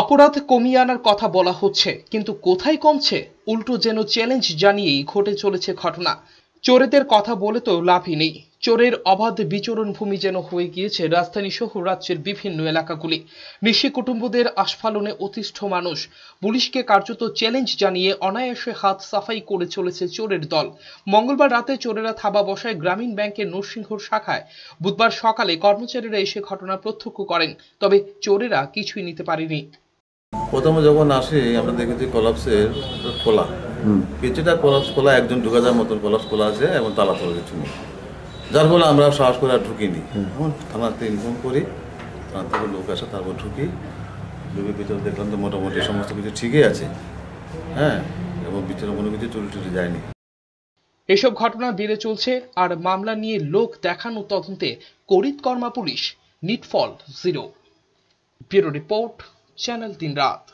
অপরাধ কমিয়ে আনার কথা বলা হচ্ছে কিন্তু কোথায় কমছে উল্টো যেন চ্যালেঞ্জ জানিয়েই ঘটে চলেছে ঘটনা চোরেদের কথা বলে তো লাভই নেই চোরের অবাধ বিচরণ ভূমি যেন হয়ে গিয়েছে রাজধানী সহ রাজ্যের বিভিন্ন এলাকাগুলি নিশি কুটুম্বদের আস্ফালনে অতিষ্ঠ মানুষ পুলিশকে কার্যত চ্যালেঞ্জ জানিয়ে অনায়াসে হাত সাফাই করে চলেছে চোরের দল মঙ্গলবার রাতে চোরেরা থাবা বসায় গ্রামীণ ব্যাংকের নরসিংহর শাখায় বুধবার সকালে কর্মচারীরা এসে ঘটনা প্রত্যক্ষ করেন তবে চোরেরা কিছুই নিতে পারেনি প্রথমে যখন আসি আমরা দেখেছি কলাপসের খোলা কিছুটা কলাপস খোলা একজন ঢুকে যাওয়ার মতন কলাপস খোলা আছে এবং তালা চলে কিছু নেই যার ফলে আমরা সাহস করে আর ঢুকিনি এখন থানাতে ইনফর্ম করি থানা থেকে লোক আসে তারপর ঢুকি ঢুকে ভিতরে দেখলাম তো মোটামুটি সমস্ত কিছু ঠিকই আছে হ্যাঁ এবং ভিতরে কোনো কিছু চুরি টুরি যায়নি এসব ঘটনা বেড়ে চলছে আর মামলা নিয়ে লোক দেখানো তদন্তে করিত কর্মা পুলিশ নিটফল zero bureau report Channel Tin Raat.